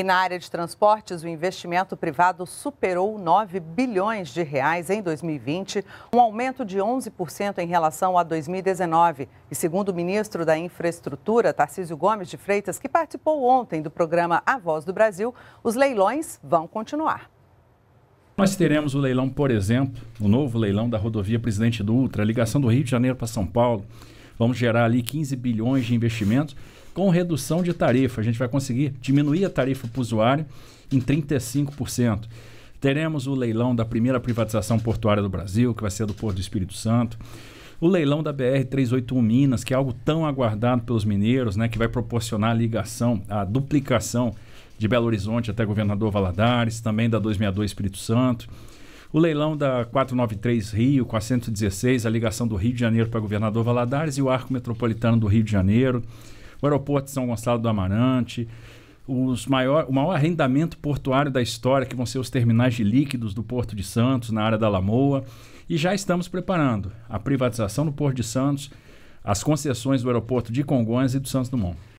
E na área de transportes, o investimento privado superou 9 bilhões de reais em 2020, um aumento de 11% em relação a 2019. E segundo o ministro da Infraestrutura, Tarcísio Gomes de Freitas, que participou ontem do programa A Voz do Brasil, os leilões vão continuar. Nós teremos o leilão, por exemplo, o novo leilão da rodovia Presidente Dutra, a ligação do Rio de Janeiro para São Paulo. Vamos gerar ali 15 bilhões de investimentos com redução de tarifa. A gente vai conseguir diminuir a tarifa para o usuário em 35%. Teremos o leilão da primeira privatização portuária do Brasil, que vai ser do Porto do Espírito Santo. O leilão da BR-381 Minas, que é algo tão aguardado pelos mineiros, né, que vai proporcionar a ligação, a duplicação de Belo Horizonte até Governador Valadares, também da 262 Espírito Santo. O leilão da 493 Rio, 416, a ligação do Rio de Janeiro para Governador Valadares e o Arco Metropolitano do Rio de Janeiro, o aeroporto de São Gonçalo do Amarante, os maior, o maior arrendamento portuário da história, que vão ser os terminais de líquidos do Porto de Santos, na área da Lamoa. E já estamos preparando a privatização do Porto de Santos, as concessões do aeroporto de Congonhas e do Santos Dumont.